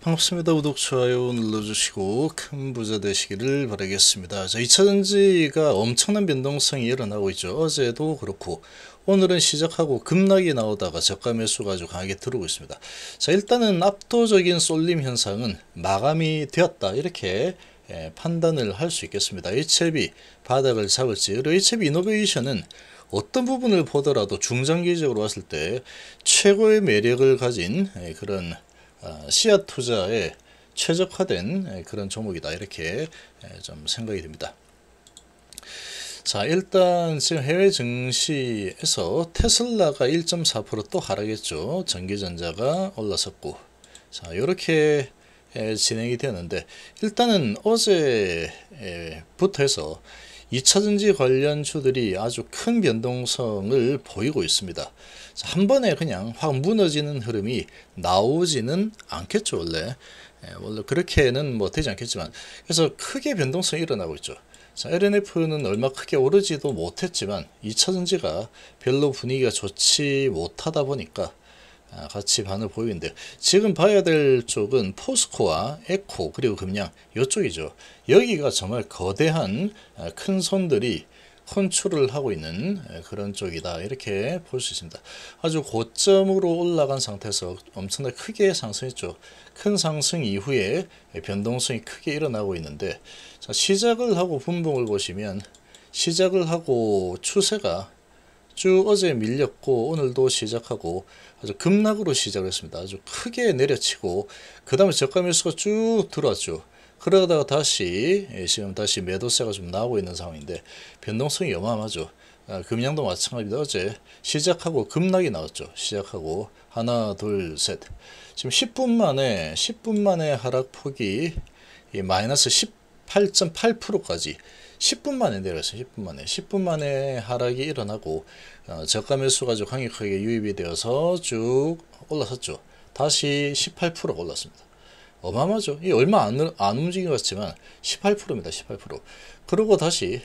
반갑습니다. 구독, 좋아요 눌러주시고 큰 부자 되시기를 바라겠습니다. 자, 2차전지가 엄청난 변동성이 일어나고 있죠. 어제도 그렇고 오늘은 시작하고 급락이 나오다가 저가 매수가 아주 강하게 들어오고 있습니다. 자, 일단은 압도적인 쏠림 현상은 마감이 되었다. 이렇게 예, 판단을 할 수 있겠습니다. HLB 바닥을 잡을지 그리고 HLB 이노베이션은 어떤 부분을 보더라도 중장기적으로 봤을 때 최고의 매력을 가진 예, 그런 시앗 어, 투자에 최적화된 그런 종목이다 이렇게 좀 생각이 됩니다. 자 일단 지금 해외 증시에서 테슬라가 1.4%또 하락했죠. 전기전자가 올라섰고 자 이렇게 진행이 되었는데 일단은 어제부터 해서 2차전지 관련주들이 아주 큰 변동성을 보이고 있습니다. 한 번에 그냥 확 무너지는 흐름이 나오지는 않겠죠 원래. 예, 원래 그렇게는 뭐 되지 않겠지만 그래서 크게 변동성이 일어나고 있죠. 자, LNF는 얼마 크게 오르지도 못했지만 2차전지가 별로 분위기가 좋지 못하다 보니까 아, 같이 반을 보이는데 지금 봐야 될 쪽은 포스코와 에코 그리고 금양 이쪽이죠. 여기가 정말 거대한 아, 큰 손들이 컨트롤을 하고 있는 아, 그런 쪽이다 이렇게 볼 수 있습니다. 아주 고점으로 올라간 상태에서 엄청나게 크게 상승했죠. 큰 상승 이후에 변동성이 크게 일어나고 있는데 자, 시작을 하고 분봉을 보시면 시작을 하고 추세가 쭉 어제 밀렸고 오늘도 시작하고 아주 급락으로 시작을 했습니다. 아주 크게 내려치고 그 다음에 저가 매수가 쭉 들어왔죠. 그러다가 다시 예, 지금 다시 매도세가 좀 나오고 있는 상황인데 변동성이 어마어마하죠. 아, 금양도 마찬가지입니다. 어제 시작하고 급락이 나왔죠. 시작하고 하나 둘 셋 지금 10분 만에 10분 만에 하락폭이 마이너스 18.8%까지 10분 만에 내렸어요. 10분 만에. 10분 만에 하락이 일어나고 어, 저가 매수가 아주 강력하게 유입이 되어서 쭉 올라섰죠. 다시 18% 올랐습니다. 어마어마하죠. 이 얼마 안, 안 움직인 것 같지만 18%입니다. 18%. 그리고 다시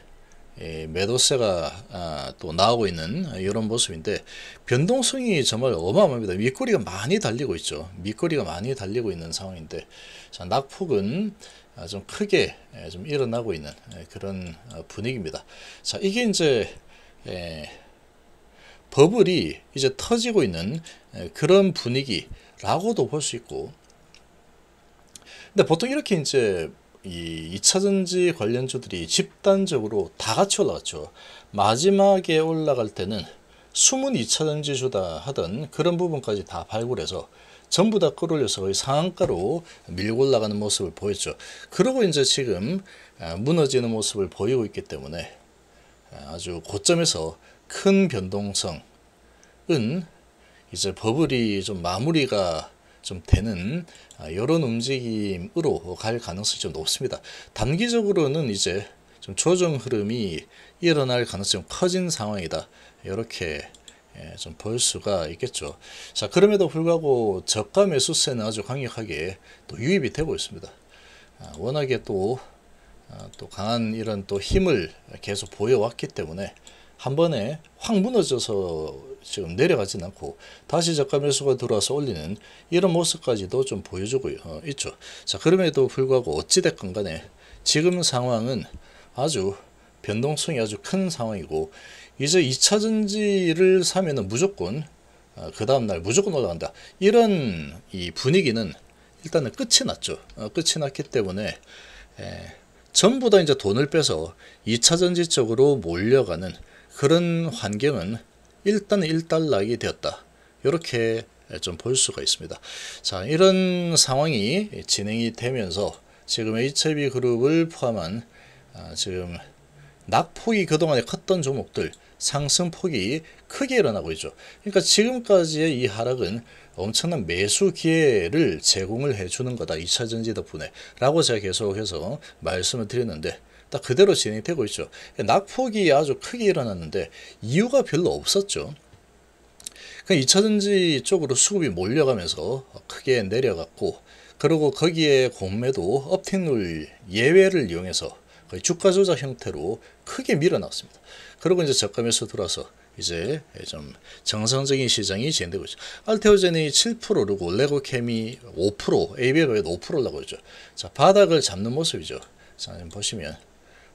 예, 매도세가 아, 또 나오고 있는 이런 모습인데 변동성이 정말 어마어마합니다. 밑꼬리가 많이 달리고 있죠. 밑꼬리가 많이 달리고 있는 상황인데 자, 낙폭은 아, 좀 크게 예, 좀 일어나고 있는 예, 그런 어, 분위기입니다. 자 이게 이제 버블이 이제 터지고 있는 그런 분위기라고도 볼 수 있고 근데 보통 이렇게 이제 이 2차전지 관련주들이 집단적으로 다 같이 올라갔죠. 마지막에 올라갈 때는 숨은 2차전지 주다 하던 그런 부분까지 다 발굴해서 전부 다 끌어올려서 거의 상한가로 밀고 올라가는 모습을 보였죠. 그러고 이제 지금 아, 무너지는 모습을 보이고 있기 때문에 아, 아주 고점에서 큰 변동성은 이제 버블이 좀 마무리가 좀 되는 이런 아, 움직임으로 갈 가능성이 좀 높습니다. 단기적으로는 이제 좀 조정 흐름이 일어날 가능성이 커진 상황이다. 이렇게 예, 좀볼 수가 있겠죠. 자, 그럼에도 불구하고 저가 매수세는 아주 강력하게 또 유입이 되고 있습니다. 아, 워낙에 또, 아, 또 강한 이런 또 힘을 계속 보여왔기 때문에 한 번에 확 무너져서 지금 내려가지 않고 다시 저가 매수가 들어와서 올리는 이런 모습까지도 좀 보여주고 어, 있죠. 자 그럼에도 불구하고 어찌됐건 간에 지금 상황은 아주 변동성이 아주 큰 상황이고 이제 2차전지를 사면은 무조건 어, 그 다음날 무조건 올라간다 이런 이 분위기는 일단은 끝이 났죠 어, 끝이 났기 때문에 에, 전부 다 이제 돈을 빼서 2차전지 쪽으로 몰려가는 그런 환경은 일단 1달락이 되었다. 이렇게 좀 볼 수가 있습니다. 자, 이런 상황이 진행이 되면서 지금 HIB 그룹을 포함한 아, 지금 낙폭이 그동안에 컸던 종목들 상승폭이 크게 일어나고 있죠. 그러니까 지금까지의 이 하락은 엄청난 매수 기회를 제공을 해주는 거다. 2차전지 덕분에 라고 제가 계속해서 말씀을 드렸는데 딱 그대로 진행되고 있죠. 낙폭이 아주 크게 일어났는데 이유가 별로 없었죠. 그 2차전지 쪽으로 수급이 몰려가면서 크게 내려갔고 그리고 거기에 공매도 업팅률 예외를 이용해서 거의 주가 조작 형태로 크게 밀어놨습니다. 그리고 이제 저가 매수 들어서 이제 좀 정상적인 시장이 진행되고 있죠. 알테오젠이 7% 오르고 레고캠이 5%, ABL가 5%라고 했죠. 자, 바닥을 잡는 모습이죠. 자, 보시면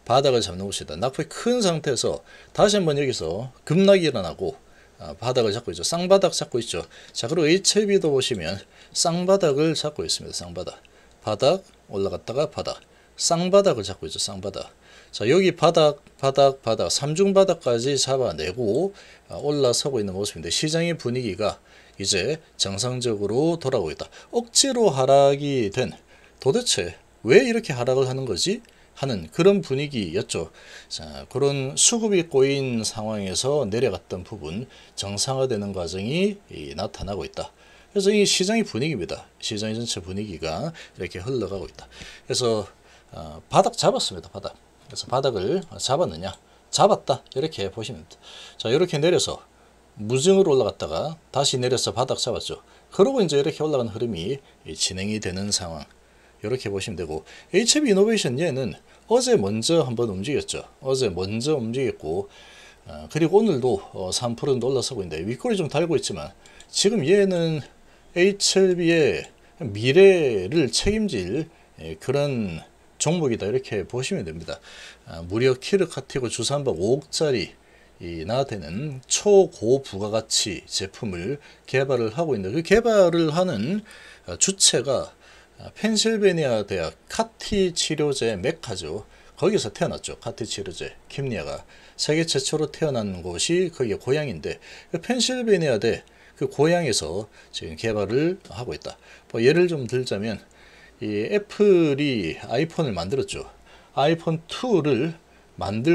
바닥을 잡는 곳이다. 낙폭이 큰 상태에서 다시 한번 여기서 급락이 일어나고 아, 바닥을 잡고 있죠. 쌍바닥 잡고 있죠. 자 그리고 HLB도 보시면 쌍바닥을 잡고 있습니다. 쌍바닥. 바닥 올라갔다가 바닥. 쌍바닥을 잡고 있죠. 쌍바닥. 자 여기 바닥 바닥 바닥 삼중바닥까지 잡아내고 아, 올라서고 있는 모습인데 시장의 분위기가 이제 정상적으로 돌아오고 있다. 억지로 하락이 된 도대체 왜 이렇게 하락을 하는 거지? 하는 그런 분위기였죠. 자, 그런 수급이 꼬인 상황에서 내려갔던 부분 정상화되는 과정이 나타나고 있다. 그래서 이 시장의 분위기입니다. 시장의 전체 분위기가 이렇게 흘러가고 있다. 그래서 어, 바닥 잡았습니다. 바닥. 그래서 바닥을 잡았느냐? 잡았다. 이렇게 보시면 됩니다. 자, 이렇게 내려서 무증으로 올라갔다가 다시 내려서 바닥 잡았죠. 그러고 이제 이렇게 올라간 흐름이 진행이 되는 상황. 이렇게 보시면 되고 HB 이노베이션 얘는 어제 먼저 한번 움직였죠. 어제 먼저 움직였고 어, 그리고 오늘도 어, 3 올라서고 있는데 윗골이 좀 달고 있지만 지금 얘는 HB의 미래를 책임질 예, 그런 종목이다 이렇게 보시면 됩니다. 아, 무려 키르카티고 주산박 5억짜리 나 되는 초고 부가가치 제품을 개발을 하고 있는데 그 개발을 하는 어, 주체가 아, 펜실베니아 대학 카티 치료제 메카죠. 거기서 태어났죠. 카티 치료제 김리아가 세계 최초로 태어난 곳이 그게 고향인데 그 펜실베니아 대 그 고향에서 지금 개발을 하고 있다. 뭐 예를 좀 들자면 이 애플이 아이폰을 만들었죠. 아이폰 2를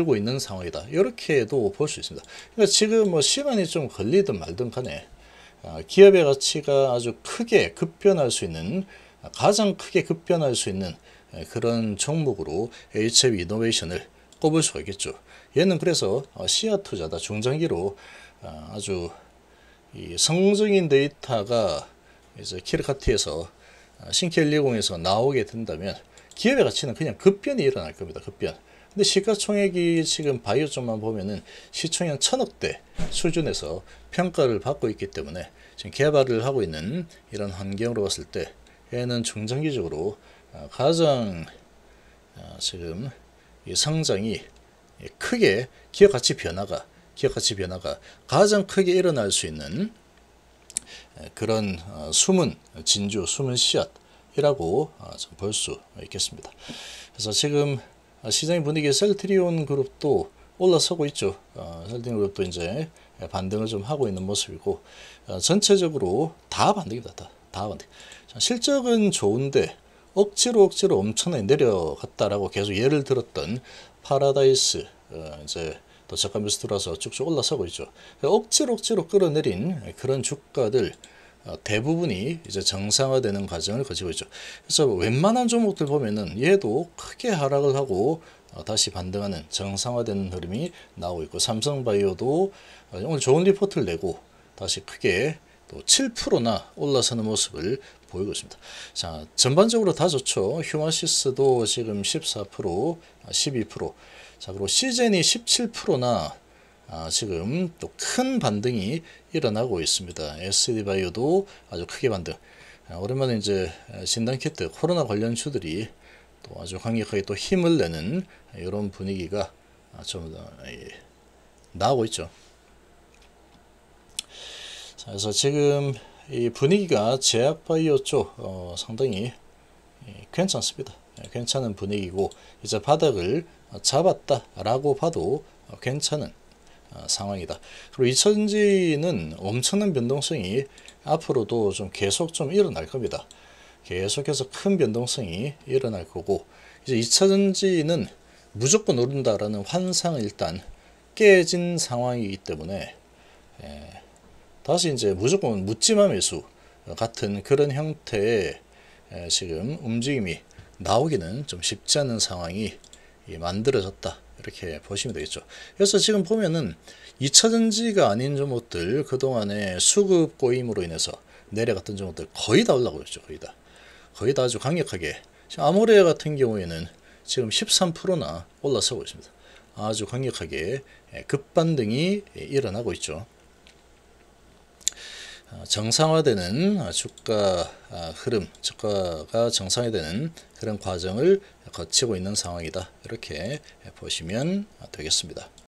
만들고 있는 상황이다. 이렇게도 볼 수 있습니다. 그러니까 지금 뭐 시간이 좀 걸리든 말든 간에 아, 기업의 가치가 아주 크게 급변할 수 있는 가장 크게 급변할 수 있는 그런 종목으로 HF 이노베이션을 꼽을 수가 있겠죠. 얘는 그래서 어, 시야 투자다 중장기로 어, 아주 성적인 데이터가 이제 키르카티에서 어, 신캐 1 2에서 나오게 된다면 기업의 가치는 그냥 급변이 일어날 겁니다. 급변. 근데 시가총액이 지금 바이오 쪽만 보면은 시총이 천억대 수준에서 평가를 받고 있기 때문에 지금 개발을 하고 있는 이런 환경으로 봤을 때 해는 중장기적으로 어, 가장 어, 지금 이 성장이 크게 기업 가치 변화가 기업 가치 변화가 가장 크게 일어날 수 있는 어, 그런 숨은 진주, 숨은 씨앗이라고 볼 수 있겠습니다. 그래서 지금 시장의 분위기 셀트리온 그룹도 올라서고 있죠. 셀트리온 그룹도 이제 반등을 좀 하고 있는 모습이고 전체적으로 다 반등입니다. 다. 다운. 실적은 좋은데 억지로 억지로 엄청나게 내려갔다라고 계속 예를 들었던 파라다이스 어, 이제 도착하면서 들어서 쭉쭉 올라서고 있죠. 억지로 억지로 끌어내린 그런 주가들 어, 대부분이 이제 정상화되는 과정을 거치고 있죠. 그래서 웬만한 종목들 보면은 얘도 크게 하락을 하고 어, 다시 반등하는 정상화되는 흐름이 나오고 있고 삼성바이오도 오늘 좋은 리포트를 내고 다시 크게 또 7%나 올라서는 모습을 보이고 있습니다. 자, 전반적으로 다 좋죠. 휴마시스도 지금 14%, 12%. 자, 그리고 시젠이 17%나 아, 지금 또 큰 반등이 일어나고 있습니다. SD바이오도 아주 크게 반등. 아, 오랜만에 이제 진단키트 코로나 관련 주들이 또 아주 강력하게 또 힘을 내는 이런 분위기가 아, 좀 아, 예, 나오고 있죠. 자, 그래서 지금 이 분위기가 제약바이오쪽 어, 상당히 예, 괜찮습니다. 예, 괜찮은 분위기고 이제 바닥을 잡았다라고 봐도 어, 괜찮은 어, 상황이다. 그리고 이천지는 엄청난 변동성이 앞으로도 좀 계속 좀 일어날 겁니다. 계속해서 큰 변동성이 일어날 거고 이제 이천지는 무조건 오른다라는 환상을 일단 깨진 상황이기 때문에 예, 다시 이제 무조건 묻지마 매수 같은 그런 형태의 지금 움직임이 나오기는 좀 쉽지 않은 상황이 만들어졌다. 이렇게 보시면 되겠죠. 그래서 지금 보면은 2차전지가 아닌 종목들 그동안에 수급 고임으로 인해서 내려갔던 종목들 거의 다올라가고 있죠. 거의 다. 거의 다 아주 강력하게. 아모레 같은 경우에는 지금 13%나 올라서고 있습니다. 아주 강력하게 급반등이 일어나고 있죠. 어, 정상화되는 어, 주가 어, 흐름, 주가가 정상화되는 그런 과정을 거치고 있는 상황이다. 이렇게 보시면 되겠습니다.